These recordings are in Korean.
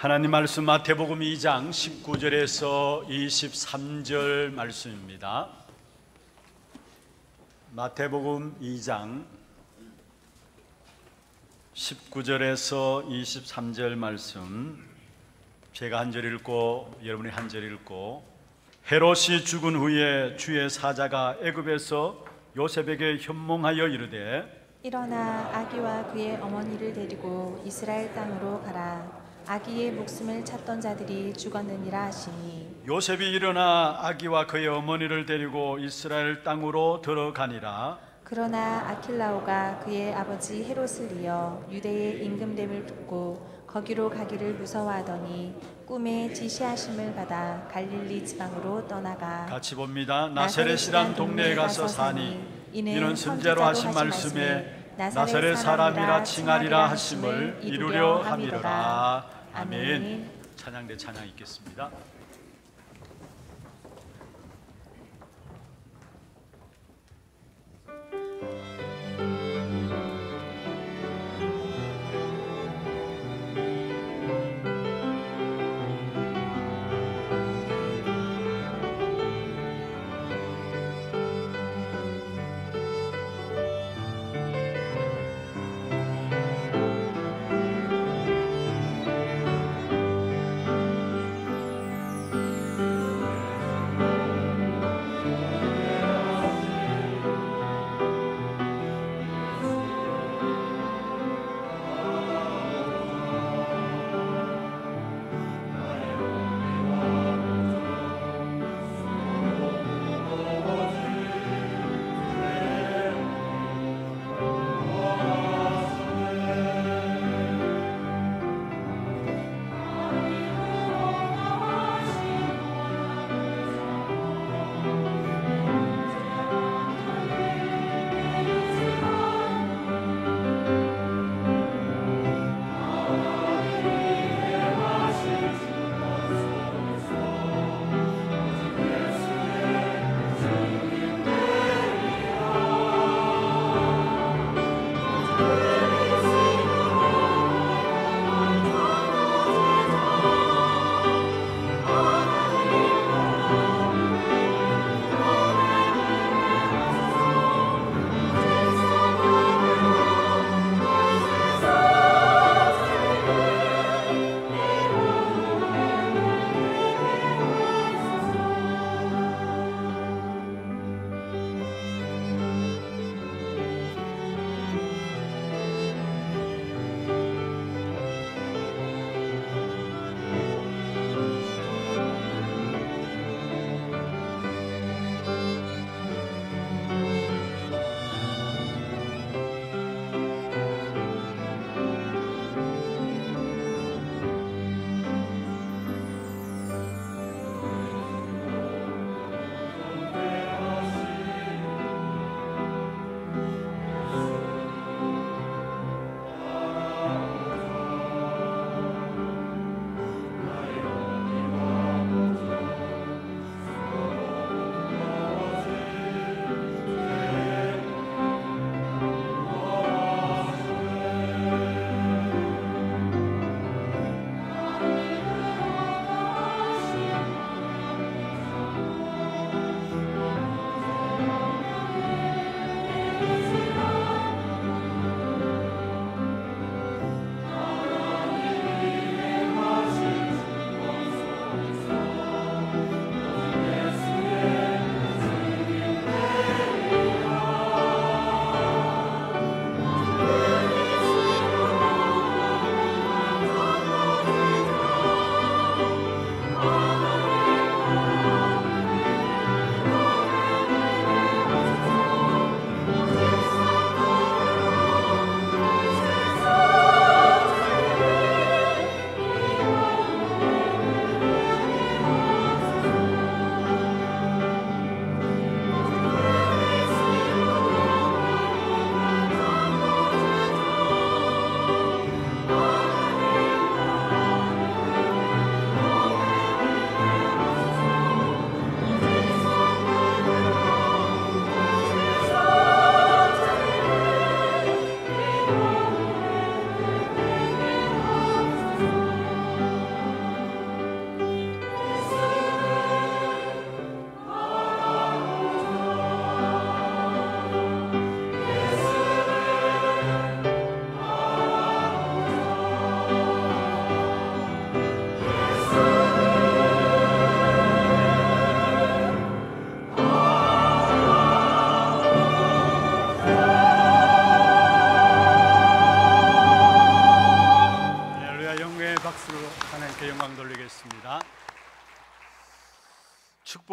하나님 말씀 마태복음 2장 19절에서 23절 말씀입니다. 마태복음 2장 19절에서 23절 말씀 제가 한 절 읽고 여러분이 한 절 읽고 헤롯이 죽은 후에 주의 사자가 애굽에서 요셉에게 현몽하여 이르되 일어나 아기와 그의 어머니를 데리고 이스라엘 땅으로 가라 아기의 목숨을 찾던 자들이 죽었느니라 하시니 요셉이 일어나 아기와 그의 어머니를 데리고 이스라엘 땅으로 들어가니라 그러나 아킬라오가 그의 아버지 헤롯을 이어 유대의 임금됨을 듣고 거기로 가기를 무서워하더니 꿈에 지시하심을 받아 갈릴리 지방으로 떠나가 같이 봅니다 나세렛이란 동네에 가서 사니 이는 선제로 하신 말씀에 나사렛 사람이라 칭하리라 하심을 이루려 함이라 아멘. 찬양대 찬양 있겠습니다.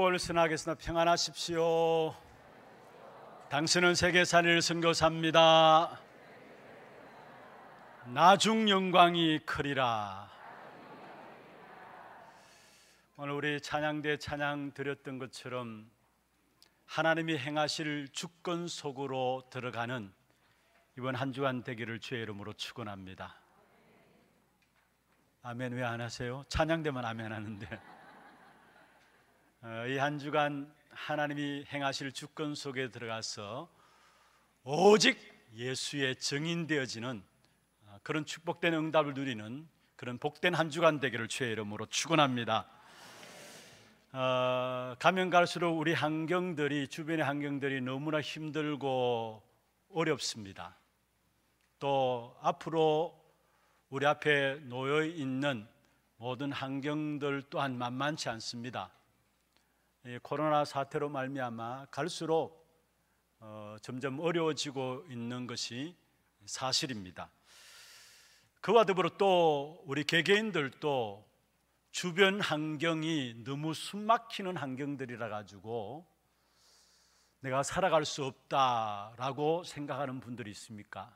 10월 순하겠으나 평안하십시오. 당신은 세계 살릴 선교사입니다. 나중 영광이 크리라. 오늘 우리 찬양대 찬양 드렸던 것처럼 하나님이 행하실 주권 속으로 들어가는 이번 한 주간 되기를 주의 이름으로 축원합니다. 아멘 왜 안 하세요? 찬양대만 아멘 하는데. 어, 이한 주간 하나님이 행하실 주권 속에 들어가서 오직 예수의 증인되어지는 어, 그런 축복된 응답을 누리는 그런 복된 한 주간 되기를 주의 이름으로 축원합니다. 어, 가면 갈수록 우리 환경들이 주변의 환경들이 너무나 힘들고 어렵습니다. 또 앞으로 우리 앞에 놓여 있는 모든 환경들 또한 만만치 않습니다. 코로나 사태로 말미암아 갈수록 어, 점점 어려워지고 있는 것이 사실입니다. 그와 더불어 또 우리 개개인들도 주변 환경이 너무 숨막히는 환경들이라 가지고 내가 살아갈 수 없다라고 생각하는 분들이 있습니까?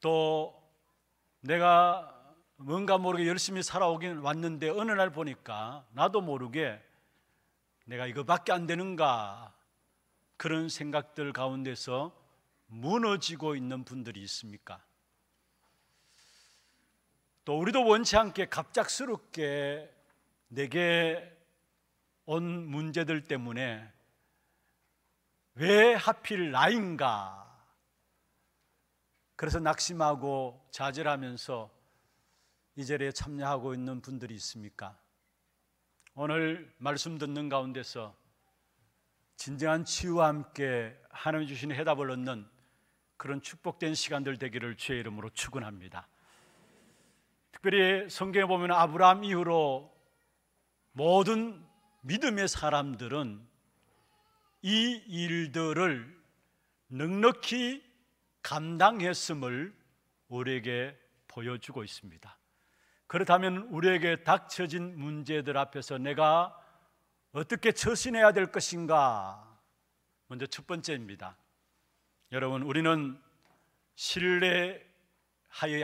또 내가 뭔가 모르게 열심히 살아오긴 왔는데 어느 날 보니까 나도 모르게 내가 이거밖에 안 되는가 그런 생각들 가운데서 무너지고 있는 분들이 있습니까? 또 우리도 원치 않게 갑작스럽게 내게 온 문제들 때문에 왜 하필 나인가? 그래서 낙심하고 좌절하면서 이 자리에 참여하고 있는 분들이 있습니까? 오늘 말씀 듣는 가운데서 진정한 치유와 함께 하나님 주신 해답을 얻는 그런 축복된 시간들 되기를 주의 이름으로 축원합니다. 특별히 성경에 보면 아브라함 이후로 모든 믿음의 사람들은 이 일들을 넉넉히 감당했음을 우리에게 보여주고 있습니다. 그렇다면 우리에게 닥쳐진 문제들 앞에서 내가 어떻게 처신해야 될 것인가? 먼저 첫 번째입니다. 여러분, 우리는 신뢰하여야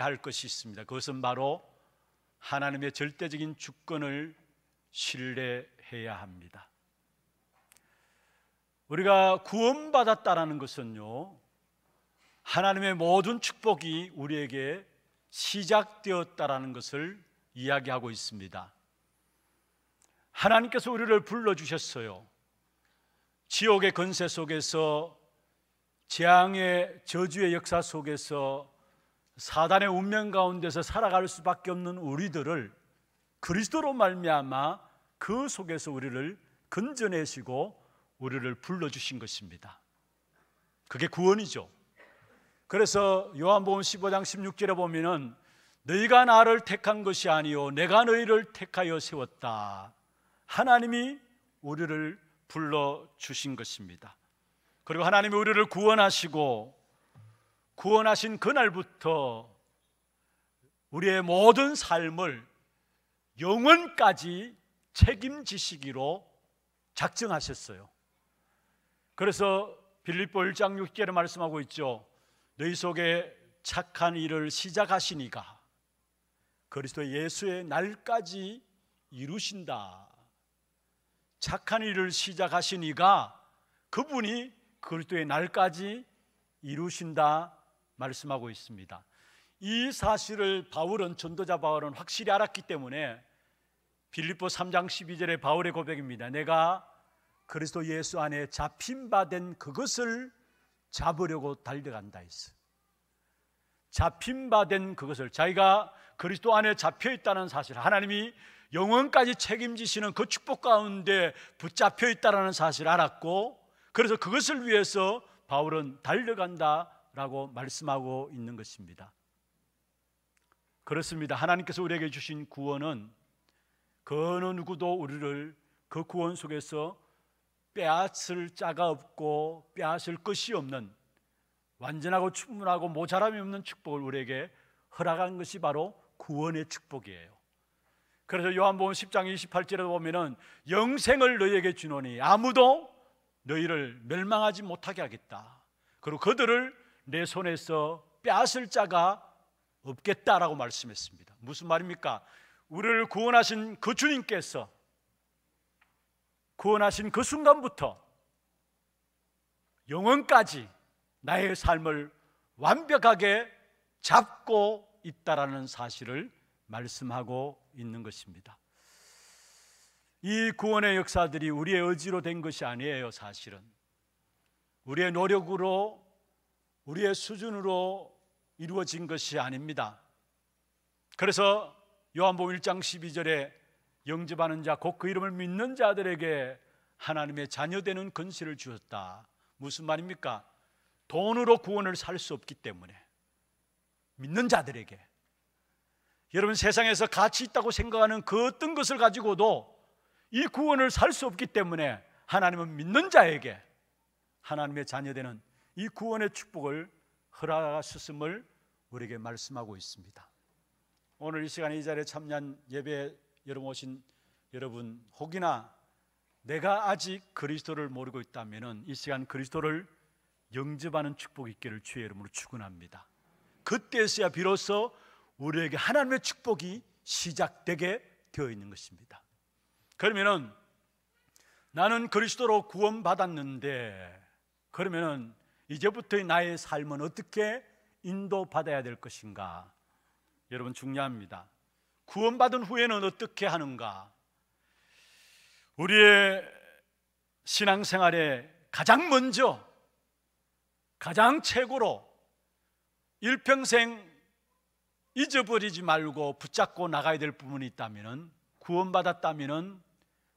할 것이 있습니다. 그것은 바로 하나님의 절대적인 주권을 신뢰해야 합니다. 우리가 구원받았다라는 것은요, 하나님의 모든 축복이 우리에게 시작되었다라는 것을 이야기하고 있습니다. 하나님께서 우리를 불러 주셨어요. 지옥의 근세 속에서 재앙의 저주의 역사 속에서 사단의 운명 가운데서 살아갈 수밖에 없는 우리들을 그리스도로 말미암아 그 속에서 우리를 건져내시고 우리를 불러 주신 것입니다. 그게 구원이죠. 그래서 요한복음 15장 16절에 보면은 너희가 나를 택한 것이 아니요 내가 너희를 택하여 세웠다. 하나님이 우리를 불러 주신 것입니다. 그리고 하나님이 우리를 구원하시고 구원하신 그날부터 우리의 모든 삶을 영원까지 책임지시기로 작정하셨어요. 그래서 빌립보 1장 6절에 말씀하고 있죠. 너희 속에 착한 일을 시작하시니가 그리스도 예수의 날까지 이루신다. 착한 일을 시작하시니가 그분이 그리스도의 날까지 이루신다 말씀하고 있습니다. 이 사실을 바울은 전도자 바울은 확실히 알았기 때문에 빌립보 3장 12절의 바울의 고백입니다. 내가 그리스도 예수 안에 잡힌 바된 그것을 잡으려고 달려간다 했어. 잡힌 바 된 그것을 자기가 그리스도 안에 잡혀 있다는 사실, 하나님이 영원까지 책임지시는 그 축복 가운데 붙잡혀 있다라는 사실을 알았고, 그래서 그것을 위해서 바울은 달려간다라고 말씀하고 있는 것입니다. 그렇습니다. 하나님께서 우리에게 주신 구원은 그 어느 누구도 우리를 그 구원 속에서 빼앗을 자가 없고 빼앗을 것이 없는 완전하고 충분하고 모자람이 없는 축복을 우리에게 허락한 것이 바로 구원의 축복이에요. 그래서 요한복음 10장 28절에 보면은 영생을 너희에게 주노니 아무도 너희를 멸망하지 못하게 하겠다. 그리고 그들을 내 손에서 빼앗을 자가 없겠다라고 말씀했습니다. 무슨 말입니까? 우리를 구원하신 그 주님께서 구원하신 그 순간부터 영원까지 나의 삶을 완벽하게 잡고 있다라는 사실을 말씀하고 있는 것입니다. 이 구원의 역사들이 우리의 의지로 된 것이 아니에요, 사실은. 우리의 노력으로, 우리의 수준으로 이루어진 것이 아닙니다. 그래서 요한복음 1장 12절에 영접하는 자, 곧 그 이름을 믿는 자들에게 하나님의 자녀되는 근실를 주었다. 무슨 말입니까? 돈으로 구원을 살 수 없기 때문에 믿는 자들에게 여러분 세상에서 가치 있다고 생각하는 그 어떤 것을 가지고도 이 구원을 살 수 없기 때문에 하나님은 믿는 자에게 하나님의 자녀되는 이 구원의 축복을 허락하셨음을 우리에게 말씀하고 있습니다. 오늘 이 시간에 이 자리에 참여한 예배 여러분 오신 여러분 혹이나 내가 아직 그리스도를 모르고 있다면은 이 시간 그리스도를 영접하는 축복이 있기를 주의 이름으로 축원합니다. 그때서야 비로소 우리에게 하나님의 축복이 시작되게 되어 있는 것입니다. 그러면은 나는 그리스도로 구원받았는데 그러면은 이제부터의 나의 삶은 어떻게 인도받아야 될 것인가? 여러분 중요합니다. 구원받은 후에는 어떻게 하는가? 우리의 신앙생활에 가장 먼저 가장 최고로 일평생 잊어버리지 말고 붙잡고 나가야 될 부분이 있다면구원받았다면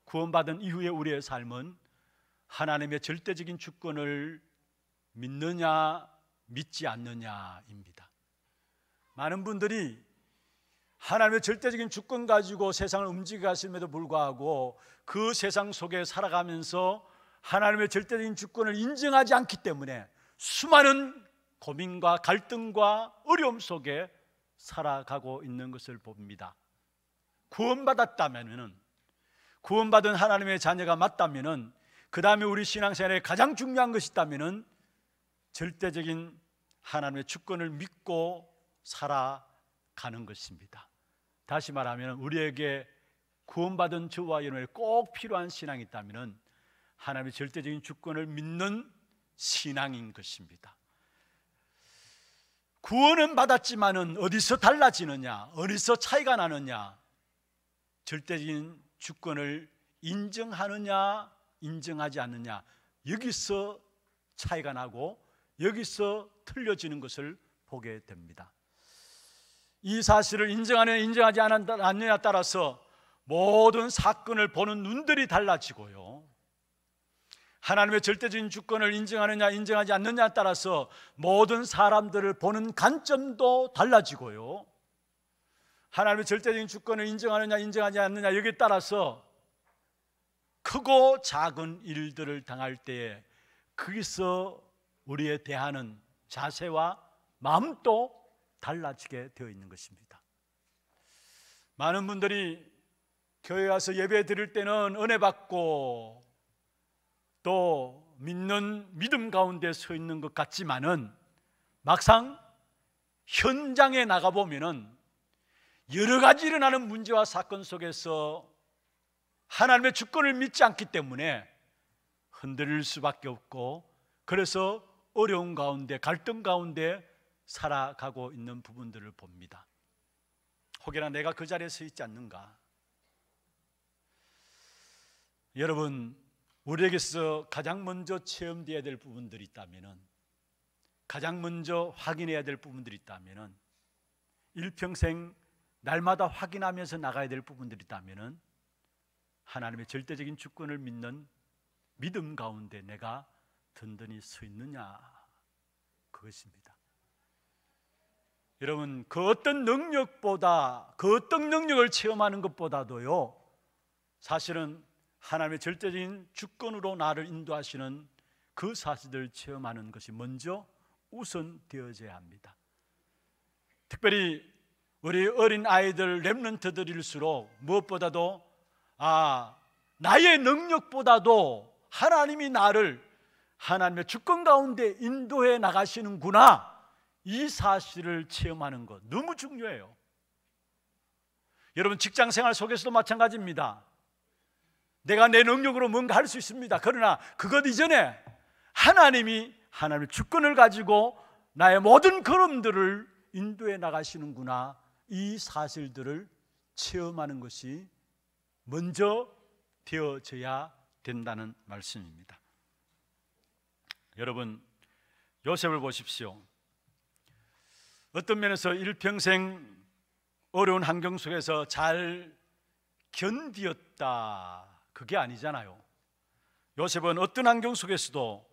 구원받은 이후에 우리의 삶은 하나님의 절대적인 주권을 믿느냐 믿지 않느냐입니다. 많은 분들이 하나님의 절대적인 주권 가지고 세상을 움직이가심에도 불구하고 그 세상 속에 살아가면서 하나님의 절대적인 주권을 인정하지 않기 때문에 수많은 고민과 갈등과 어려움 속에 살아가고 있는 것을 봅니다. 구원받았다면은 구원받은 하나님의 자녀가 맞다면은 그 다음에 우리 신앙생활에 가장 중요한 것이 있다면은 절대적인 하나님의 주권을 믿고 살아가는 것입니다. 다시 말하면 우리에게 구원받은 저와 여러분에 꼭 필요한 신앙이 있다면 하나님의 절대적인 주권을 믿는 신앙인 것입니다. 구원은 받았지만 어디서 달라지느냐, 어디서 차이가 나느냐, 절대적인 주권을 인정하느냐, 인정하지 않느냐, 여기서 차이가 나고 여기서 틀려지는 것을 보게 됩니다. 이 사실을 인정하느냐 인정하지 않느냐에 따라서 모든 사건을 보는 눈들이 달라지고요. 하나님의 절대적인 주권을 인정하느냐 인정하지 않느냐에 따라서 모든 사람들을 보는 관점도 달라지고요. 하나님의 절대적인 주권을 인정하느냐 인정하지 않느냐 여기에 따라서 크고 작은 일들을 당할 때에 거기서 우리의 대하는 자세와 마음도 달라지게 되어 있는 것입니다. 많은 분들이 교회 와서 예배 드릴 때는 은혜 받고 또 믿는 믿음 가운데 서 있는 것 같지만은 막상 현장에 나가 보면은 여러 가지 일어나는 문제와 사건 속에서 하나님의 주권을 믿지 않기 때문에 흔들릴 수밖에 없고 그래서 어려운 가운데 갈등 가운데 살아가고 있는 부분들을 봅니다. 혹여나 내가 그 자리에 서 있지 않는가? 여러분, 우리에게서 가장 먼저 체험되야될 부분들이 있다면은 가장 먼저 확인해야 될 부분들이 있다면은 일평생 날마다 확인하면서 나가야 될 부분들이 있다면은 하나님의 절대적인 주권을 믿는 믿음 가운데 내가 든든히 서 있느냐 그것입니다. 여러분 그 어떤 능력보다 그 어떤 능력을 체험하는 것보다도요 사실은 하나님의 절대적인 주권으로 나를 인도하시는 그 사실을 체험하는 것이 먼저 우선 되어져야 합니다. 특별히 우리 어린 아이들 렘런트들일수록 무엇보다도 아 나의 능력보다도 하나님이 나를 하나님의 주권 가운데 인도해 나가시는구나 이 사실을 체험하는 것 너무 중요해요. 여러분 직장 생활 속에서도 마찬가지입니다. 내가 내 능력으로 뭔가 할 수 있습니다. 그러나 그것 이전에 하나님이 하나님의 주권을 가지고 나의 모든 걸음들을 인도해 나가시는구나 이 사실들을 체험하는 것이 먼저 되어져야 된다는 말씀입니다. 여러분 요셉을 보십시오. 어떤 면에서 일평생 어려운 환경 속에서 잘 견디었다. 그게 아니잖아요. 요셉은 어떤 환경 속에서도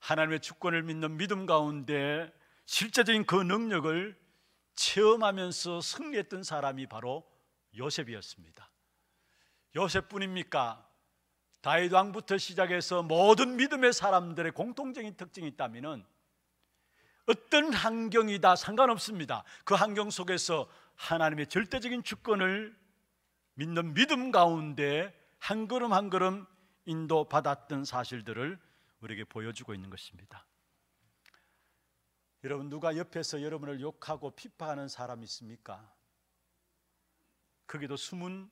하나님의 주권을 믿는 믿음 가운데 실제적인 그 능력을 체험하면서 승리했던 사람이 바로 요셉이었습니다. 요셉뿐입니까? 다윗 왕부터 시작해서 모든 믿음의 사람들의 공통적인 특징이 있다면 어떤 환경이다 상관없습니다. 그 환경 속에서 하나님의 절대적인 주권을 믿는 믿음 가운데 한 걸음 한 걸음 인도받았던 사실들을 우리에게 보여주고 있는 것입니다. 여러분 누가 옆에서 여러분을 욕하고 비파하는 사람 있습니까? 거기도 숨은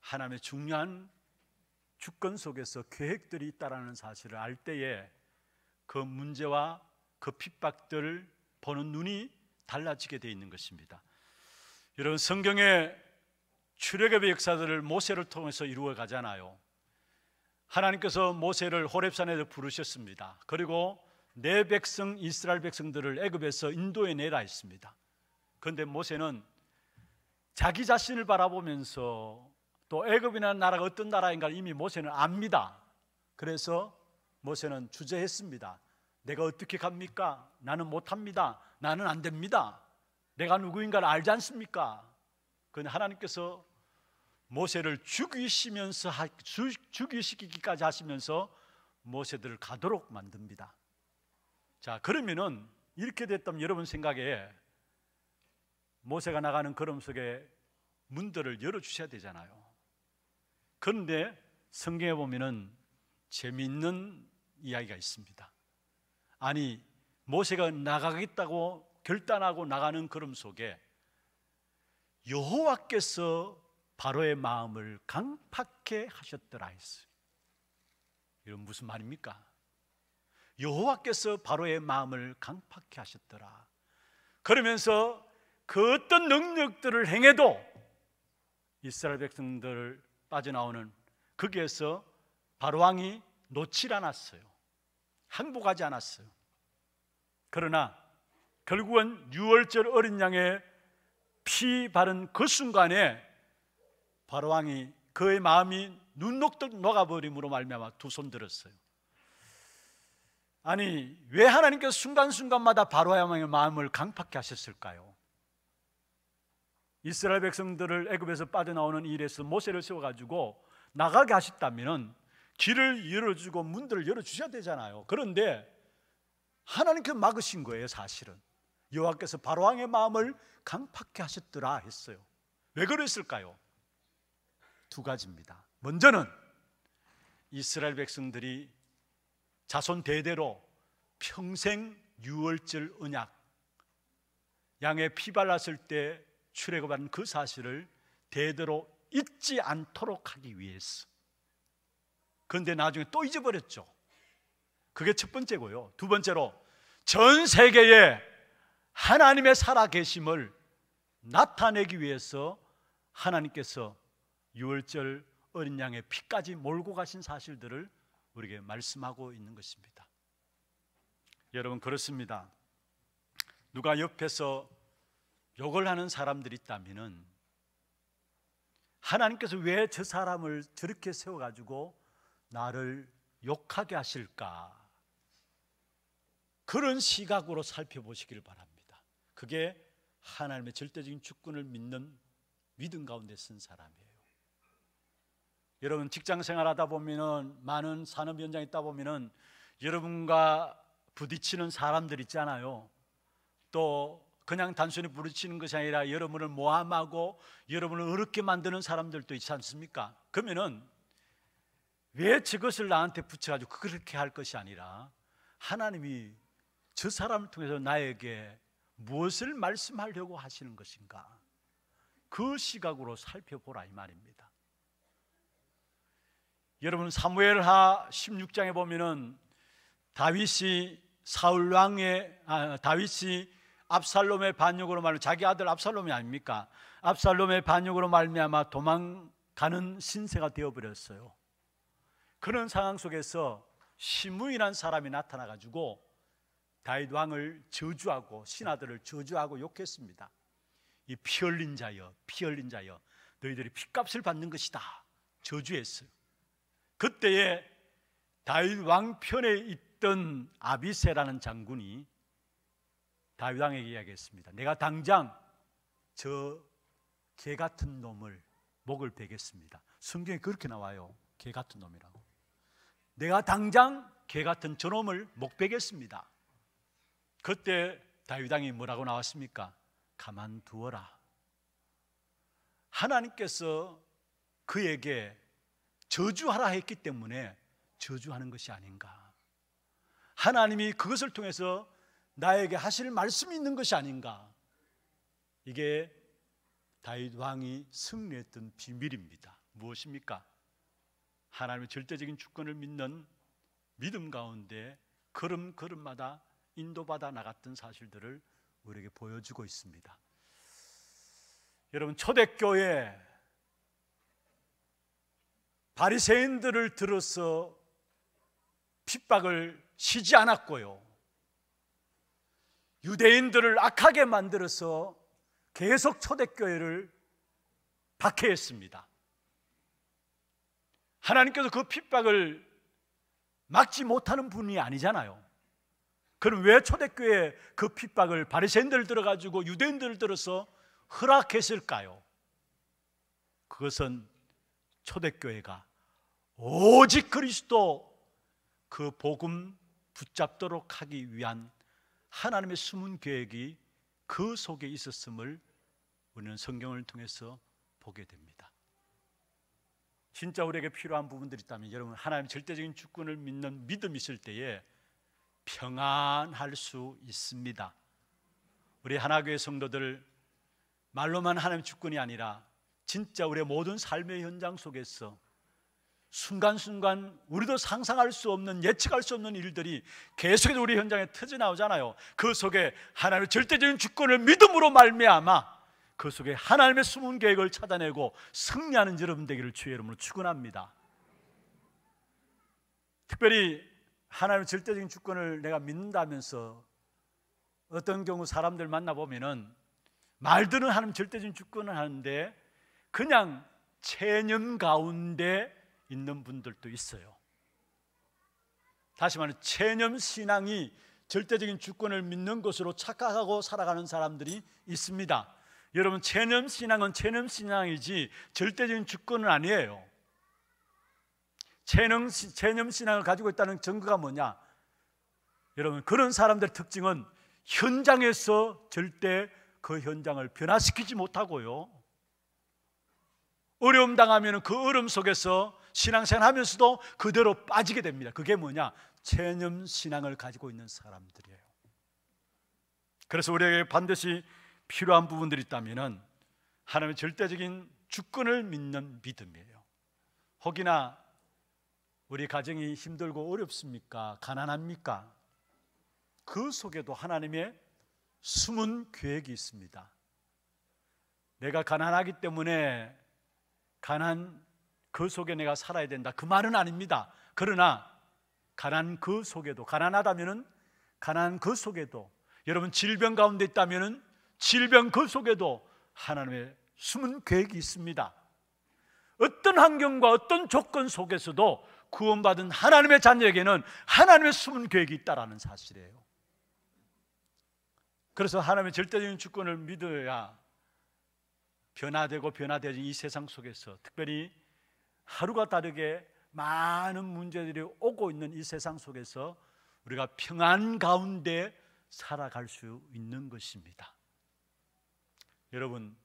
하나님의 중요한 주권 속에서 계획들이 있다라는 사실을 알 때에 그 문제와 그 핍박들을 보는 눈이 달라지게 되어 있는 것입니다. 여러분 성경의 출애굽의 역사들을 모세를 통해서 이루어 가잖아요. 하나님께서 모세를 호렙산에서 부르셨습니다. 그리고 내 백성 이스라엘 백성들을 애굽에서 인도해 내라 했습니다. 그런데 모세는 자기 자신을 바라보면서 또 애굽이라는 나라가 어떤 나라인가 이미 모세는 압니다. 그래서 모세는 주저했습니다. 내가 어떻게 갑니까? 나는 못합니다. 나는 안 됩니다. 내가 누구인가를 알지 않습니까? 그건 하나님께서 모세를 죽이시면서 죽이시기까지 하시면서 모세들을 가도록 만듭니다. 자, 그러면은 이렇게 됐다면 여러분 생각에 모세가 나가는 걸음 속에 문들을 열어 주셔야 되잖아요. 그런데 성경에 보면은 재미있는 이야기가 있습니다. 아니 모세가 나가겠다고 결단하고 나가는 걸음 속에 여호와께서 바로의 마음을 강팍해 하셨더라 했어요. 이건 무슨 말입니까? 여호와께서 바로의 마음을 강팍해 하셨더라. 그러면서 그 어떤 능력들을 행해도 이스라엘 백성들 을 빠져나오는 거기에서 바로 왕이 놓질 않았어요. 항복하지 않았어요. 그러나 결국은 유월절 어린 양의 피 바른 그 순간에 바로 왕이 그의 마음이 눈녹듯 녹아버림으로 말미암아 두 손 들었어요. 아니 왜 하나님께서 순간순간마다 바로왕의 마음을 강팍케 하셨을까요? 이스라엘 백성들을 애굽에서 빠져나오는 일에서 모세를 세워가지고 나가게 하셨다면 길을 열어주고 문들을 열어주셔야 되잖아요. 그런데 하나님께서 막으신 거예요, 사실은. 여호와께서 바로왕의 마음을 강팍해 하셨더라 했어요. 왜 그랬을까요? 두 가지입니다. 먼저는 이스라엘 백성들이 자손 대대로 평생 유월절 은약 양의 피 발랐을 때 출애굽한 그 사실을 대대로 잊지 않도록 하기 위해서 그런데 나중에 또 잊어버렸죠. 그게 첫 번째고요. 두 번째로 전 세계에 하나님의 살아계심을 나타내기 위해서 하나님께서 유월절 어린 양의 피까지 몰고 가신 사실들을 우리에게 말씀하고 있는 것입니다. 여러분 그렇습니다. 누가 옆에서 욕을 하는 사람들이 있다면은 하나님께서 왜 저 사람을 저렇게 세워 가지고 나를 욕하게 하실까? 그런 시각으로 살펴보시길 바랍니다. 그게 하나님의 절대적인 주권을 믿는 믿음 가운데 쓴 사람이에요. 여러분 직장 생활하다 보면은 많은 산업 현장 있다 보면은 여러분과 부딪히는 사람들 있잖아요. 또 그냥 단순히 부딪히는 것이 아니라 여러분을 모함하고 여러분을 어렵게 만드는 사람들도 있지 않습니까? 그러면은 왜 저것을 나한테 붙여가지고 그렇게 할 것이 아니라 하나님이 저 사람을 통해서 나에게 무엇을 말씀하려고 하시는 것인가 그 시각으로 살펴보라 이 말입니다 여러분 사무엘하 16장에 보면은 다윗이 사울 왕의 아, 다윗이 압살롬의 반역으로 말미 자기 아들 압살롬이 아닙니까? 압살롬의 반역으로 말미암아 도망가는 신세가 되어 버렸어요. 그런 상황 속에서 시므이란 사람이 나타나 가지고 다윗 왕을 저주하고 신하들을 저주하고 욕했습니다. 이피 흘린 자여, 피 흘린 자여, 너희들이 피값을 받는 것이다. 저주했어요. 그때에 다윗 왕 편에 있던 아비세라는 장군이 다윗 왕에게 이야기했습니다. 내가 당장 저 개 같은 놈을 목을 베겠습니다. 성경에 그렇게 나와요. 개 같은 놈이라고. 내가 당장 개 같은 저놈을 목베겠습니다. 그때 다윗왕이 뭐라고 나왔습니까? 가만두어라. 하나님께서 그에게 저주하라 했기 때문에 저주하는 것이 아닌가. 하나님이 그것을 통해서 나에게 하실 말씀이 있는 것이 아닌가. 이게 다윗 왕이 승리했던 비밀입니다. 무엇입니까? 하나님의 절대적인 주권을 믿는 믿음 가운데 걸음 걸음마다 인도받아 나갔던 사실들을 우리에게 보여주고 있습니다. 여러분 초대교회 바리새인들을 들어서 핍박을 쉬지 않았고요. 유대인들을 악하게 만들어서 계속 초대교회를 박해했습니다. 하나님께서 그 핍박을 막지 못하는 분이 아니잖아요. 그럼 왜 초대교회 그 핍박을 바리새인들 들어가지고 유대인들 들어서 허락했을까요? 그것은 초대교회가 오직 그리스도 그 복음 붙잡도록 하기 위한 하나님의 숨은 계획이 그 속에 있었음을 우리는 성경을 통해서 보게 됩니다. 진짜 우리에게 필요한 부분들이 있다면 여러분 하나님 절대적인 주권을 믿는 믿음이 있을 때에 평안할 수 있습니다. 우리 하나교회 성도들 말로만 하나님 주권이 아니라 진짜 우리의 모든 삶의 현장 속에서 순간순간 우리도 상상할 수 없는 예측할 수 없는 일들이 계속해서 우리 현장에 터져 나오잖아요. 그 속에 하나님의 절대적인 주권을 믿음으로 말미암아 그 속에 하나님의 숨은 계획을 찾아내고 승리하는 여러분 되기를 주의 이름으로 축원합니다. 특별히 하나님의 절대적인 주권을 내가 믿는다면서 어떤 경우 사람들 만나 보면은 말들은 하나님 절대적인 주권을 하는데 그냥 체념 가운데 있는 분들도 있어요. 다시 말해 체념 신앙이 절대적인 주권을 믿는 것으로 착각하고 살아가는 사람들이 있습니다. 여러분 체념 신앙은 체념 신앙이지 절대적인 주권은 아니에요. 체념 체념 신앙을 가지고 있다는 증거가 뭐냐? 여러분 그런 사람들의 특징은 현장에서 절대 그 현장을 변화시키지 못하고요. 어려움 당하면 그 어려움 속에서 신앙생활 하면서도 그대로 빠지게 됩니다. 그게 뭐냐? 체념 신앙을 가지고 있는 사람들이에요. 그래서 우리에게 반드시 필요한 부분들이 있다면은 하나님의 절대적인 주권을 믿는 믿음이에요. 혹이나 우리 가정이 힘들고 어렵습니까? 가난합니까? 그 속에도 하나님의 숨은 계획이 있습니다. 내가 가난하기 때문에 가난 그 속에 내가 살아야 된다. 그 말은 아닙니다. 그러나 가난 그 속에도 가난하다면은 가난 그 속에도 여러분 질병 가운데 있다면은 질병 그 속에도 하나님의 숨은 계획이 있습니다. 어떤 환경과 어떤 조건 속에서도 구원받은 하나님의 자녀에게는 하나님의 숨은 계획이 있다라는 사실이에요. 그래서 하나님의 절대적인 주권을 믿어야 변화되고 변화되는 이 세상 속에서 특별히 하루가 다르게 많은 문제들이 오고 있는 이 세상 속에서 우리가 평안 가운데 살아갈 수 있는 것입니다. 여러분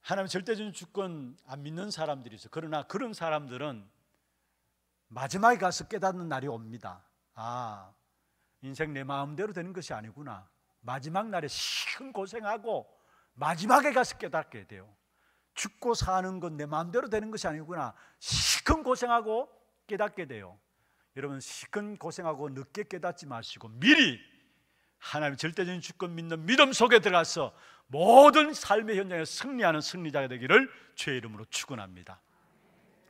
하나님 절대적인 주권 안 믿는 사람들이 있어. 요 그러나 그런 사람들은 마지막에 가서 깨닫는 날이 옵니다. 아, 인생 내 마음대로 되는 것이 아니구나. 마지막 날에 시큰 고생하고 마지막에 가서 깨닫게 돼요. 죽고 사는 건 내 마음대로 되는 것이 아니구나. 시큰 고생하고 깨닫게 돼요. 여러분 시큰 고생하고 늦게 깨닫지 마시고 미리 하나님의 절대적인 주권 믿는 믿음 속에 들어가서 모든 삶의 현장에 승리하는 승리자가 되기를 주의 이름으로 축원합니다.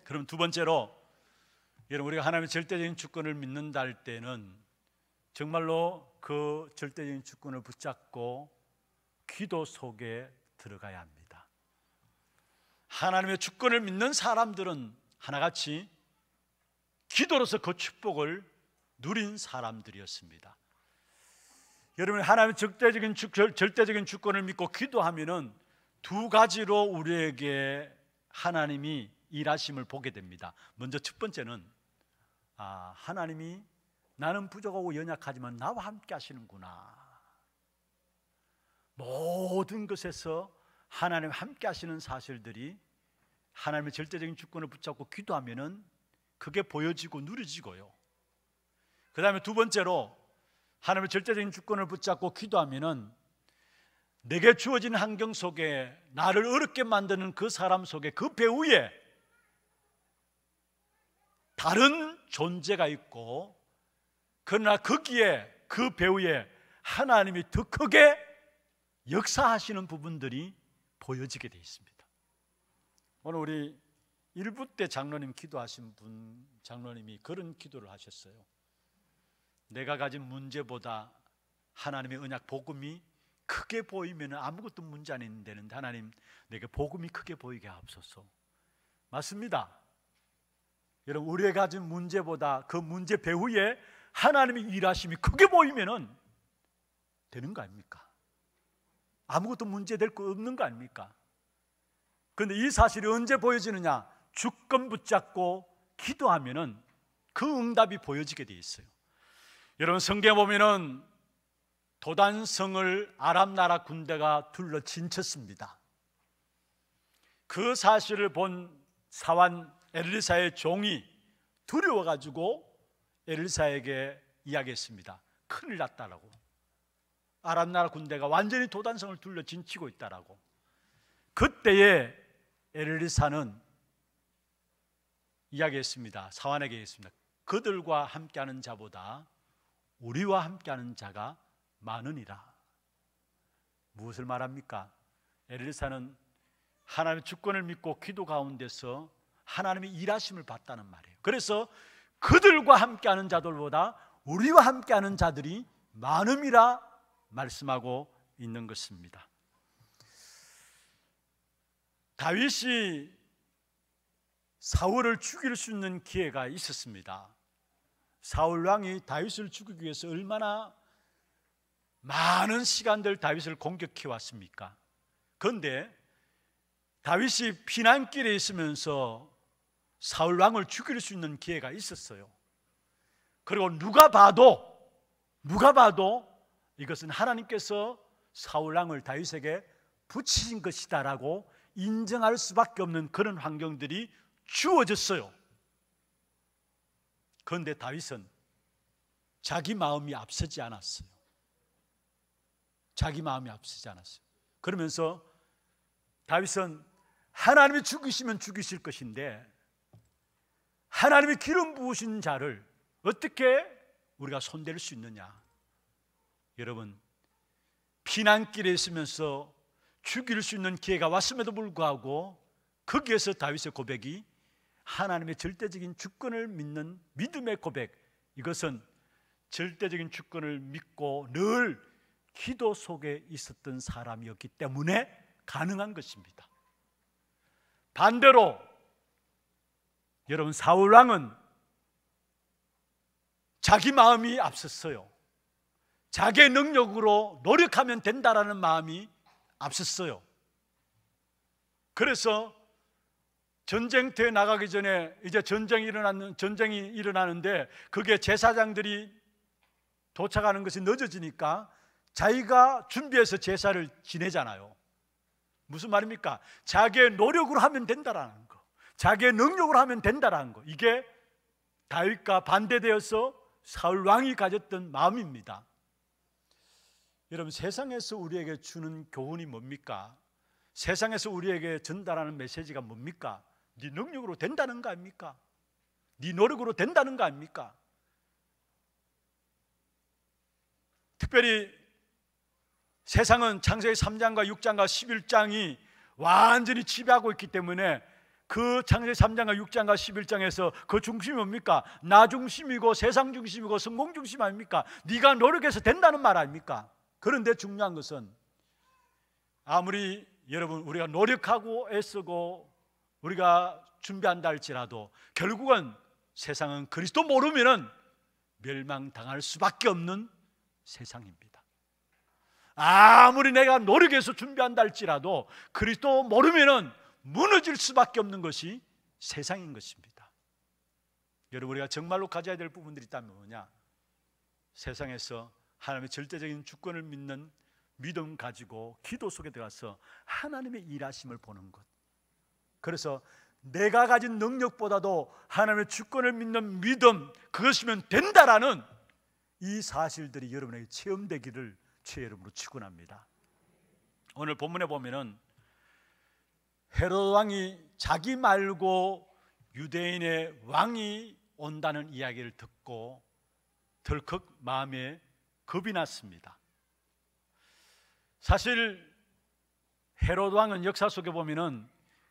그럼 두 번째로 여러분 우리가 하나님의 절대적인 주권을 믿는다 할 때는 정말로 그 절대적인 주권을 붙잡고 기도 속에 들어가야 합니다. 하나님의 주권을 믿는 사람들은 하나같이 기도로서 그 축복을 누린 사람들이었습니다. 여러분 하나님의 절대적인 절대적인 주권을 믿고 기도하면은 두 가지로 우리에게 하나님이 일하심을 보게 됩니다. 먼저 첫 번째는 아, 하나님이 나는 부족하고 연약하지만 나와 함께 하시는구나. 모든 것에서 하나님 함께 하시는 사실들이 하나님의 절대적인 주권을 붙잡고 기도하면은 그게 보여지고 누려지고요. 그다음에 두 번째로 하나님의 절대적인 주권을 붙잡고 기도하면은 내게 주어진 환경 속에 나를 어렵게 만드는 그 사람 속에 그 배우에 다른 존재가 있고 그러나 거기에 그 배우에 하나님이 더 크게 역사하시는 부분들이 보여지게 되어 있습니다. 오늘 우리 일부 때 장로님 기도하신 분 장로님이 그런 기도를 하셨어요. 내가 가진 문제보다 하나님의 은약 복음이 크게 보이면 아무것도 문제 아닌데는데 하나님 내게 복음이 크게 보이게 하옵소서. 맞습니다. 여러분 우리의 가진 문제보다 그 문제 배후에 하나님의 일하심이 크게 보이면은 되는 거 아닙니까? 아무것도 문제 될 거 없는 거 아닙니까? 그런데 이 사실이 언제 보여지느냐? 주권 붙잡고 기도하면은 그 응답이 보여지게 돼 있어요. 여러분 성경에 보면은 도단성을 아람 나라 군대가 둘러 진쳤습니다. 그 사실을 본 사완 엘리사의 종이 두려워 가지고 엘리사에게 이야기했습니다. 큰일 났다라고. 아랍 나라 군대가 완전히 도단성을 둘러 진치고 있다라고. 그때에 엘리사는 이야기했습니다. 사완에게 했습니다. 그들과 함께하는 자보다 우리와 함께하는 자가 많으니라. 무엇을 말합니까? 엘리사는 하나님의 주권을 믿고 기도 가운데서 하나님의 일하심을 봤다는 말이에요. 그래서 그들과 함께하는 자들보다 우리와 함께하는 자들이 많음이라 말씀하고 있는 것입니다. 다윗이 사울을 죽일 수 있는 기회가 있었습니다. 사울 왕이 다윗을 죽이기 위해서 얼마나 많은 시간들 다윗을 공격해 왔습니까? 그런데 다윗이 피난길에 있으면서 사울 왕을 죽일 수 있는 기회가 있었어요. 그리고 누가 봐도 누가 봐도 이것은 하나님께서 사울 왕을 다윗에게 붙이신 것이다라고 인정할 수밖에 없는 그런 환경들이 주어졌어요. 그런데 다윗은 자기 마음이 앞서지 않았어요. 자기 마음이 앞서지 않았어요. 그러면서 다윗은 하나님이 죽이시면 죽이실 것인데 하나님이 기름 부으신 자를 어떻게 우리가 손댈 수 있느냐? 여러분 피난길에 있으면서 죽일 수 있는 기회가 왔음에도 불구하고 거기에서 다윗의 고백이 하나님의 절대적인 주권을 믿는 믿음의 고백. 이것은 절대적인 주권을 믿고 늘 기도 속에 있었던 사람이었기 때문에 가능한 것입니다. 반대로 여러분 사울 왕은 자기 마음이 앞섰어요. 자기의 능력으로 노력하면 된다라는 마음이 앞섰어요. 그래서 전쟁터에 나가기 전에 이제 전쟁이 일어나는 전쟁이 일어나는데 그게 제사장들이 도착하는 것이 늦어지니까 자기가 준비해서 제사를 지내잖아요. 무슨 말입니까? 자기의 노력으로 하면 된다라는 거. 자기의 능력으로 하면 된다라는 거. 이게 다윗과 반대되어서 사울 왕이 가졌던 마음입니다. 여러분 세상에서 우리에게 주는 교훈이 뭡니까? 세상에서 우리에게 전달하는 메시지가 뭡니까? 네 능력으로 된다는 거 아닙니까? 네 노력으로 된다는 거 아닙니까? 특별히 세상은 창세기 3장과 6장과 11장이 완전히 지배하고 있기 때문에 그 창세기 3장과 6장과 11장에서 그 중심이 뭡니까? 나 중심이고 세상 중심이고 성공 중심 아닙니까? 네가 노력해서 된다는 말 아닙니까? 그런데 중요한 것은 아무리 여러분 우리가 노력하고 애쓰고 우리가 준비한다 할지라도 결국은 세상은 그리스도 모르면은 멸망당할 수밖에 없는 세상입니다. 아무리 내가 노력해서 준비한다 할지라도 그리스도 모르면은 무너질 수밖에 없는 것이 세상인 것입니다. 여러분 우리가 정말로 가져야 될 부분들이 있다면 뭐냐? 세상에서 하나님의 절대적인 주권을 믿는 믿음 가지고 기도 속에 들어가서 하나님의 일하심을 보는 것. 그래서 내가 가진 능력보다도 하나님의 주권을 믿는 믿음 그것이면 된다라는 이 사실들이 여러분에게 체험되기를 주의 이름으로 축원합니다. 오늘 본문에 보면은 헤롯 왕이 자기 말고 유대인의 왕이 온다는 이야기를 듣고 덜컥 마음에 겁이 났습니다. 사실 헤롯 왕은 역사 속에 보면은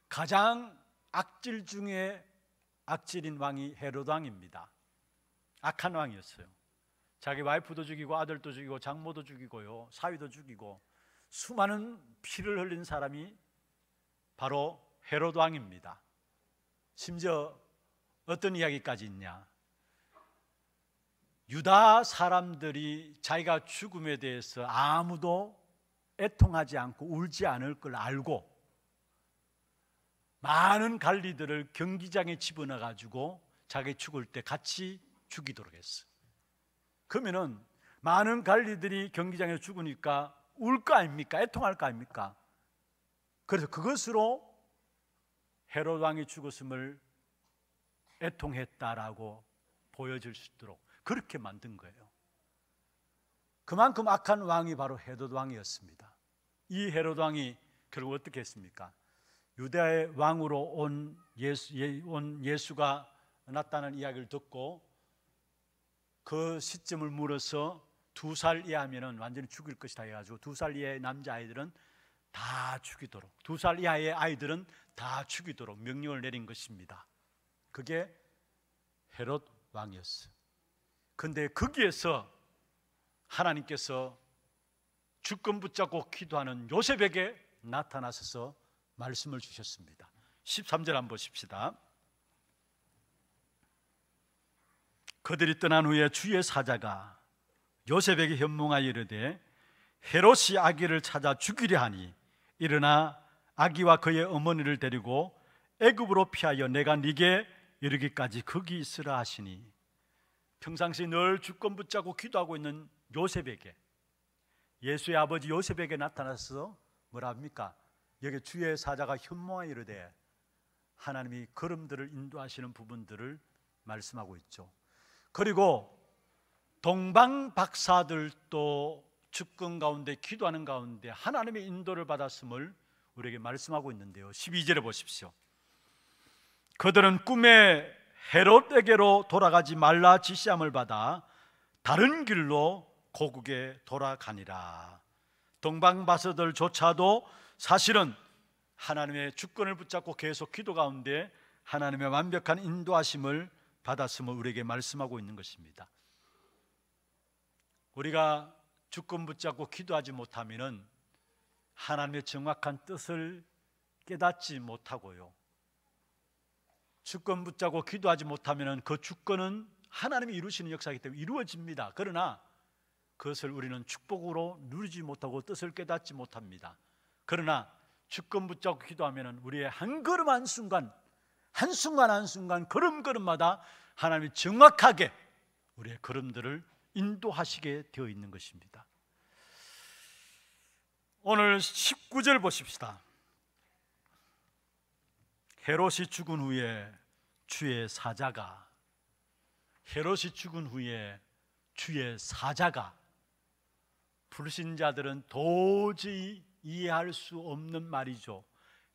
가장 악질 중에 악질인 왕이 헤롯 왕입니다. 악한 왕이었어요. 자기 와이프도 죽이고 아들도 죽이고 장모도 죽이고요. 사위도 죽이고 수많은 피를 흘린 사람이 바로 헤롯 왕입니다. 심지어 어떤 이야기까지 있냐? 유다 사람들이 자기가 죽음에 대해서 아무도 애통하지 않고 울지 않을 걸 알고 많은 관리들을 경기장에 집어넣어 가지고 자기 죽을 때 같이 죽이도록 했어. 그러면은 많은 관리들이 경기장에서 죽으니까 울거 아닙니까? 애통할 거 아닙니까? 그래서 그것으로 헤롯 왕이 죽었음을 애통했다라고 보여질 수 있도록 그렇게 만든 거예요. 그만큼 악한 왕이 바로 헤롯 왕이었습니다. 이 헤롯 왕이 결국 어떻게 했습니까? 유대의 왕으로 온, 예수, 예, 온 예수가 났다는 이야기를 듣고 그 시점을 물어서 두 살이하면 완전히 죽일 것이다 해가지고 두 살 이하의 남자 아이들은 다 죽이도록 두 살 이하의 아이들은 다 죽이도록 명령을 내린 것입니다. 그게 헤롯 왕이었어요. 근데 거기에서 하나님께서 주권 붙잡고 기도하는 요셉에게 나타나셔서 말씀을 주셨습니다. 13절 한번 보십시다. 그들이 떠난 후에 주의 사자가 요셉에게 현몽하여 이르되 헤롯이 아기를 찾아 죽이려 하니 일어나 아기와 그의 어머니를 데리고 애굽으로 피하여 내가 네게 이르기까지 거기 있으라 하시니 평상시 늘 주권 붙잡고 기도하고 있는 요셉에게 예수의 아버지 요셉에게 나타나서 뭐라 합니까? 여기 주의 사자가 현모하 이르되 하나님이 걸음들을 인도하시는 부분들을 말씀하고 있죠. 그리고 동방 박사들도 주권 가운데 기도하는 가운데 하나님의 인도를 받았음을 우리에게 말씀하고 있는데요. 12절에 보십시오. 그들은 꿈에 헤롯에게로 돌아가지 말라 지시함을 받아 다른 길로 고국에 돌아가니라. 동방바서들조차도 사실은 하나님의 주권을 붙잡고 계속 기도 가운데 하나님의 완벽한 인도하심을 받았음을 우리에게 말씀하고 있는 것입니다. 우리가 주권 붙잡고 기도하지 못하면은 하나님의 정확한 뜻을 깨닫지 못하고요. 주권 붙잡고 기도하지 못하면은 그 주권은 하나님이 이루시는 역사이기 때문에 이루어집니다. 그러나 그것을 우리는 축복으로 누리지 못하고 뜻을 깨닫지 못합니다. 그러나 주권 붙잡고 기도하면 우리의 한 걸음 한 순간, 한 순간 한 순간 걸음 걸음마다 하나님이 정확하게 우리의 걸음들을 인도하시게 되어 있는 것입니다. 오늘 19절 보십시다. 헤롯이 죽은 후에 주의 사자가 헤롯이 죽은 후에 주의 사자가 불신자들은 도저히 이해할 수 없는 말이죠.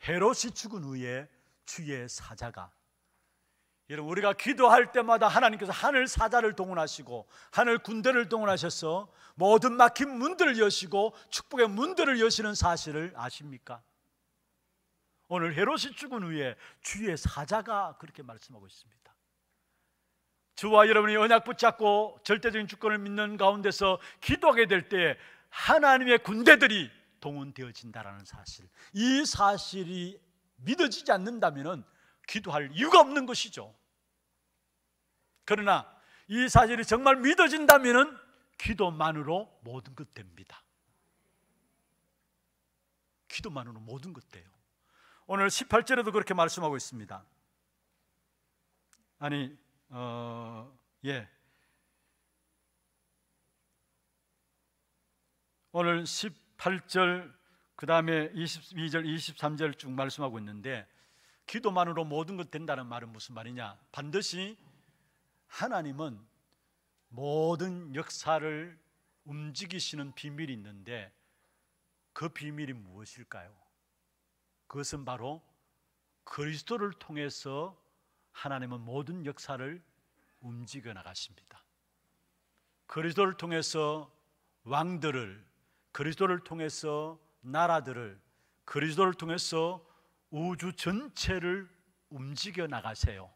헤롯이 죽은 후에 주의 사자가 여러분 우리가 기도할 때마다 하나님께서 하늘 사자를 동원하시고 하늘 군대를 동원하셔서 모든 막힌 문들을 여시고 축복의 문들을 여시는 사실을 아십니까? 오늘 헤롯이 죽은 후에 주의 사자가 그렇게 말씀하고 있습니다. 주와 여러분이 언약 붙잡고 절대적인 주권을 믿는 가운데서 기도하게 될 때 하나님의 군대들이 동원되어진다라는 사실. 이 사실이 믿어지지 않는다면 기도할 이유가 없는 것이죠. 그러나 이 사실이 정말 믿어진다면 기도만으로 모든 것 됩니다. 기도만으로 모든 것 돼요. 오늘 18절에도 그렇게 말씀하고 있습니다. 아니 어, 예. 오늘 18절 그 다음에 22절, 23절 쭉 말씀하고 있는데 기도만으로 모든 것 된다는 말은 무슨 말이냐? 반드시 하나님은 모든 역사를 움직이시는 비밀이 있는데 그 비밀이 무엇일까요? 그것은 바로 그리스도를 통해서 하나님은 모든 역사를 움직여 나가십니다. 그리스도를 통해서 왕들을 그리스도를 통해서 나라들을 그리스도를 통해서 우주 전체를 움직여 나가세요.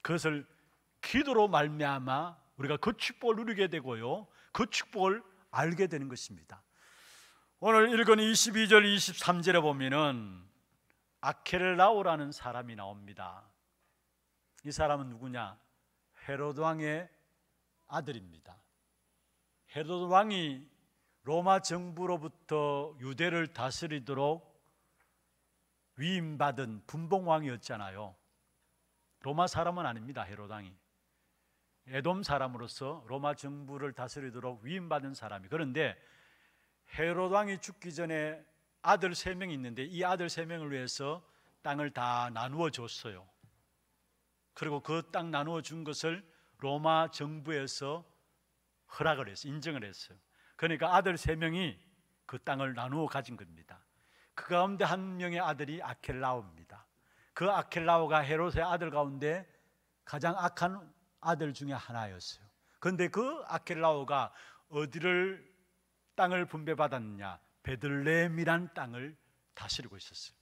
그것을 기도로 말미암아 우리가 그 축복을 누리게 되고요. 그 축복을 알게 되는 것입니다. 오늘 읽은 22절 23절에 보면은 아케렐라오라는 사람이 나옵니다. 이 사람은 누구냐? 헤롯 왕의 아들입니다. 헤롯 왕이 로마 정부로부터 유대를 다스리도록 위임받은 분봉왕이었잖아요. 로마 사람은 아닙니다. 헤롯 왕이. 에돔 사람으로서 로마 정부를 다스리도록 위임받은 사람이. 그런데 헤롯 왕이 죽기 전에 아들 세 명이 있는데 이 아들 세 명을 위해서 땅을 다 나누어 줬어요. 그리고 그 땅 나누어 준 것을 로마 정부에서 허락을 했어요. 인정을 했어요. 그러니까 아들 세 명이 그 땅을 나누어 가진 겁니다. 그 가운데 한 명의 아들이 아켈라오입니다. 그 아켈라오가 헤롯의 아들 가운데 가장 악한 아들 중에 하나였어요. 그런데 그 아켈라오가 어디를 땅을 분배받았느냐? 베들레헴이란 땅을 다스리고 있었어요.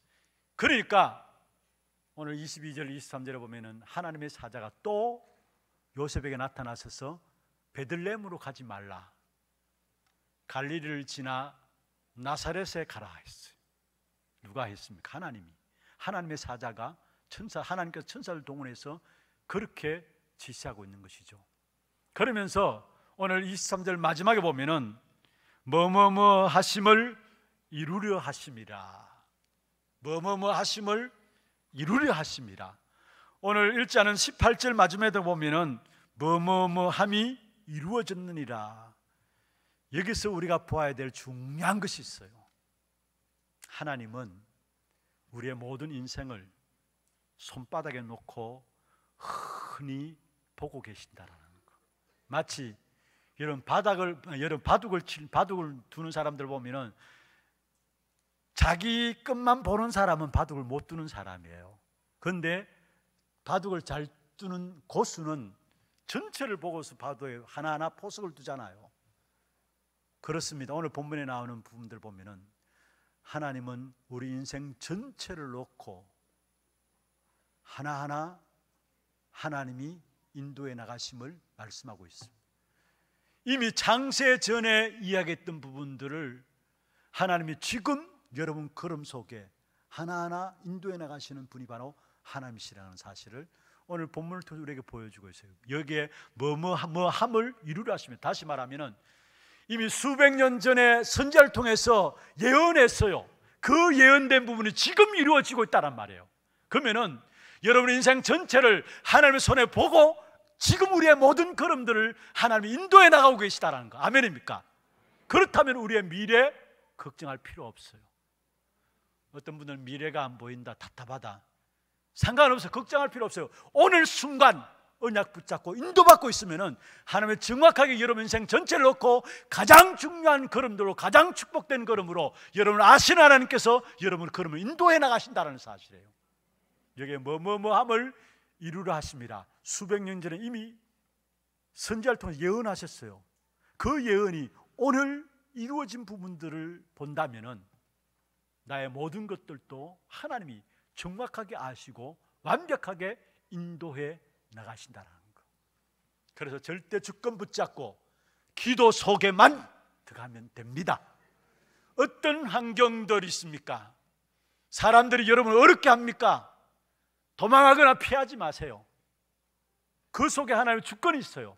그러니까 오늘 22절 23절에 보면은 하나님의 사자가 또 요셉에게 나타나셔서 베들레헴으로 가지 말라. 갈리를 지나 나사렛에 가라 했어요. 누가 했습니까? 하나님이. 하나님의 사자가 천사 하나님께서 천사를 동원해서 그렇게 지시하고 있는 것이죠. 그러면서 오늘 23절 마지막에 보면은 뭐뭐뭐 하심을 이루려 하심이라. 뭐뭐뭐 하심을 이루려 하십니다. 오늘 일지 않은 18절 마지막에 보면은 뭐뭐뭐함이 이루어졌느니라. 여기서 우리가 보아야 될 중요한 것이 있어요. 하나님은 우리의 모든 인생을 손바닥에 놓고 흔히 보고 계신다라는 거. 마치 이런 바닥을 이런 바둑을 바둑을 두는 사람들 보면은 자기 끝만 보는 사람은 바둑을 못 두는 사람이에요. 그런데 바둑을 잘 두는 고수는 전체를 보고서 바둑에 하나하나 포석을 두잖아요. 그렇습니다. 오늘 본문에 나오는 부분들 보면은 하나님은 우리 인생 전체를 놓고 하나하나 하나님이 인도해 나가심을 말씀하고 있습니다. 이미 장세 전에 이야기했던 부분들을 하나님이 지금 여러분 걸음 속에 하나하나 인도해 나가시는 분이 바로 하나님이시라는 사실을 오늘 본문을 통해 우리에게 보여주고 있어요. 여기에 뭐뭐 뭐, 뭐 함을 이루려 하시면 다시 말하면 이미 수백 년 전에 선자를 통해서 예언했어요. 그 예언된 부분이 지금 이루어지고 있다란 말이에요. 그러면 여러분 인생 전체를 하나님의 손에 보고 지금 우리의 모든 걸음들을 하나님이 인도해 나가고 계시다라는 거. 아멘입니까? 그렇다면 우리의 미래 걱정할 필요 없어요. 어떤 분은 미래가 안 보인다 답답하다 상관없어 걱정할 필요 없어요 오늘 순간 언약 붙잡고 인도받고 있으면은 하나님의 정확하게 여러분 인생 전체를 놓고 가장 중요한 걸음들로 가장 축복된 걸음으로 여러분 아시는 하나님께서 여러분 걸음을 인도해 나가신다는 사실이에요. 여기에 뭐뭐뭐함을 이루려 하십니다. 수백 년 전에 이미 선지할 통해 예언하셨어요. 그 예언이 오늘 이루어진 부분들을 본다면은 나의 모든 것들도 하나님이 정확하게 아시고 완벽하게 인도해 나가신다라는 거. 그래서 절대 주권 붙잡고 기도 속에만 들어가면 됩니다. 어떤 환경들이 있습니까? 사람들이 여러분을 어렵게 합니까? 도망하거나 피하지 마세요. 그 속에 하나님의 주권이 있어요.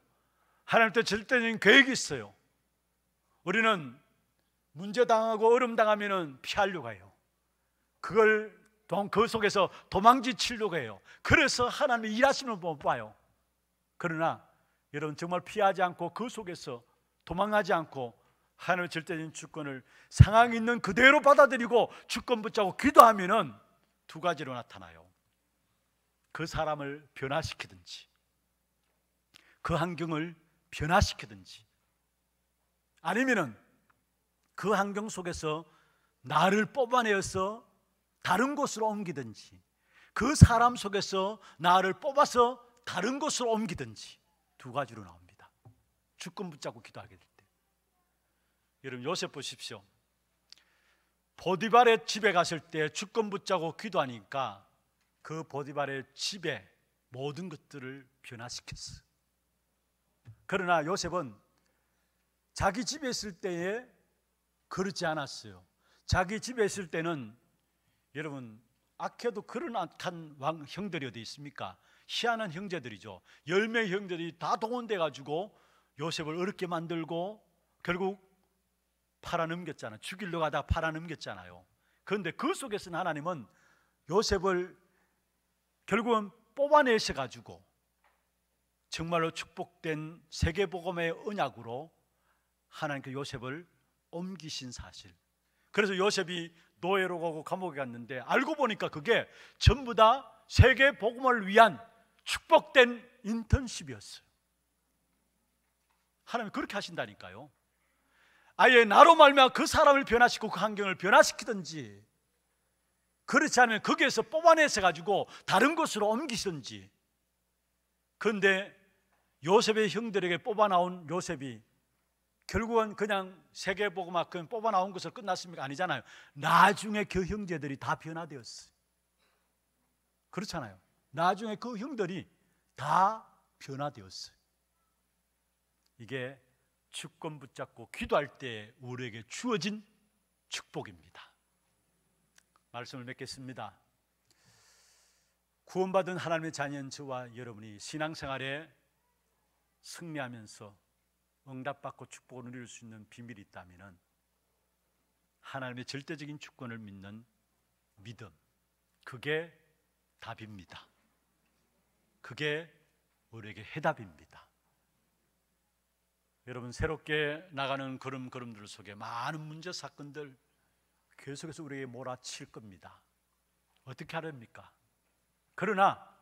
하나님께 절대적인 계획이 있어요. 우리는 문제당하고 어려당하면 피하려고 해요. 그걸 그 속에서 도망지치려고 해요. 그래서 하나님의 일하시는 법 봐요. 그러나 여러분 정말 피하지 않고 그 속에서 도망하지 않고 하늘 절대적인 주권을 상황 이 있는 그대로 받아들이고 주권 붙잡고 기도하면은 두 가지로 나타나요. 그 사람을 변화시키든지 그 환경을 변화시키든지 아니면은 그 환경 속에서 나를 뽑아내어서 다른 곳으로 옮기든지 그 사람 속에서 나를 뽑아서 다른 곳으로 옮기든지 두 가지로 나옵니다. 주권 붙잡고 기도하게 될 때. 여러분 요셉 보십시오. 보디발의 집에 갔을 때 주권 붙잡고 기도하니까 그 보디발의 집에 모든 것들을 변화시켰어. 그러나 요셉은 자기 집에 있을 때에 그렇지 않았어요. 자기 집에 있을 때는 여러분 악해도 그런 악한 왕 형들이 어디 있습니까? 희한한 형제들이죠. 열 명의 형제들이 다 동원돼 가지고 요셉을 어렵게 만들고 결국 팔아넘겼잖아요. 죽일러 가다 팔아넘겼잖아요. 그런데 그속에서 하나님은 요셉을 결국은 뽑아내셔 가지고 정말로 축복된 세계 복음의 언약으로 하나님께 요셉을 옮기신 사실. 그래서 요셉이 노예로 가고 감옥에 갔는데 알고 보니까 그게 전부 다 세계 복음을 위한 축복된 인턴십이었어요. 하나님 그렇게 하신다니까요. 아예 나로 말미암아 그 사람을 변화시키고 그 환경을 변화시키든지 그렇지 않으면 거기에서 뽑아내서 가지고 다른 곳으로 옮기든지 그런데 요셉의 형들에게 뽑아 나온 요셉이 결국은 그냥 세계보고만큼 뽑아 나온 것을 끝났습니까? 아니잖아요. 나중에 그 형제들이 다 변화되었어요. 그렇잖아요. 나중에 그 형들이 다 변화되었어요. 이게 주권 붙잡고 기도할 때 우리에게 주어진 축복입니다. 말씀을 맺겠습니다. 구원받은 하나님의 자녀인 저와 여러분이 신앙생활에 승리하면서 응답받고 축복을 누릴 수 있는 비밀이 있다면 하나님의 절대적인 주권을 믿는 믿음 그게 답입니다. 그게 우리에게 해답입니다. 여러분 새롭게 나가는 걸음 걸음들 속에 많은 문제 사건들 계속해서 우리에게 몰아칠 겁니다. 어떻게 하렵니까? 그러나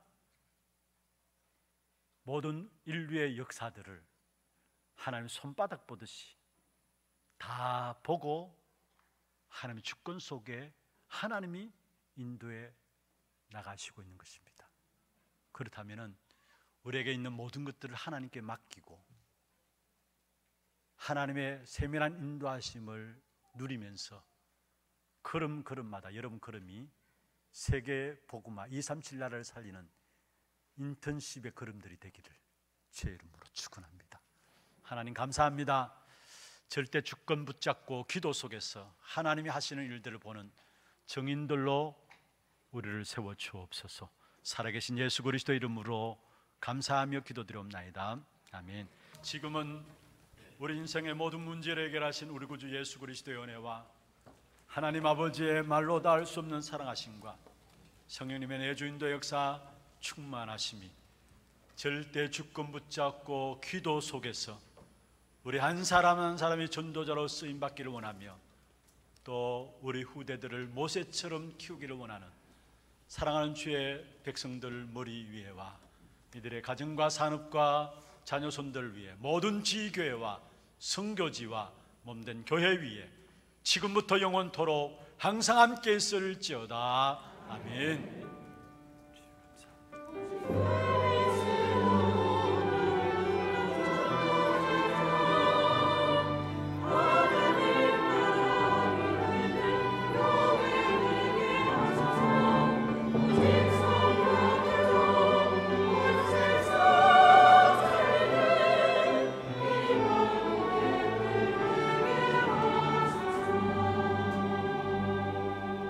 모든 인류의 역사들을 하나님 손바닥 보듯이 다 보고 하나님의 주권 속에 하나님이 인도에 나가시고 있는 것입니다. 그렇다면은 우리에게 있는 모든 것들을 하나님께 맡기고 하나님의 세밀한 인도하심을 누리면서 걸음 걸음마다 여러분 걸음이 세계 복음화 237 나라를 살리는 인턴십의 걸음들이 되기를 제 이름으로 축원합니다. 하나님 감사합니다. 절대 주권 붙잡고 기도 속에서 하나님이 하시는 일들을 보는 정인들로 우리를 세워 주옵소서. 살아계신 예수 그리스도 이름으로 감사하며 기도드리옵나이다. 아멘. 지금은 우리 인생의 모든 문제를 해결하신 우리 구주 예수 그리스도의 은혜와 하나님 아버지의 말로 닿을 수 없는 사랑하심과 성령님의 내주인도 역사 충만하심이 절대 주권 붙잡고 기도 속에서 우리 한 사람 한 사람이 전도자로 쓰임 받기를 원하며 또 우리 후대들을 모세처럼 키우기를 원하는 사랑하는 주의 백성들 머리 위에와 이들의 가정과 산업과 자녀손들 위에 모든 지교회와 성교지와 몸된 교회 위에 지금부터 영원토록 항상 함께 있을지어다 아멘.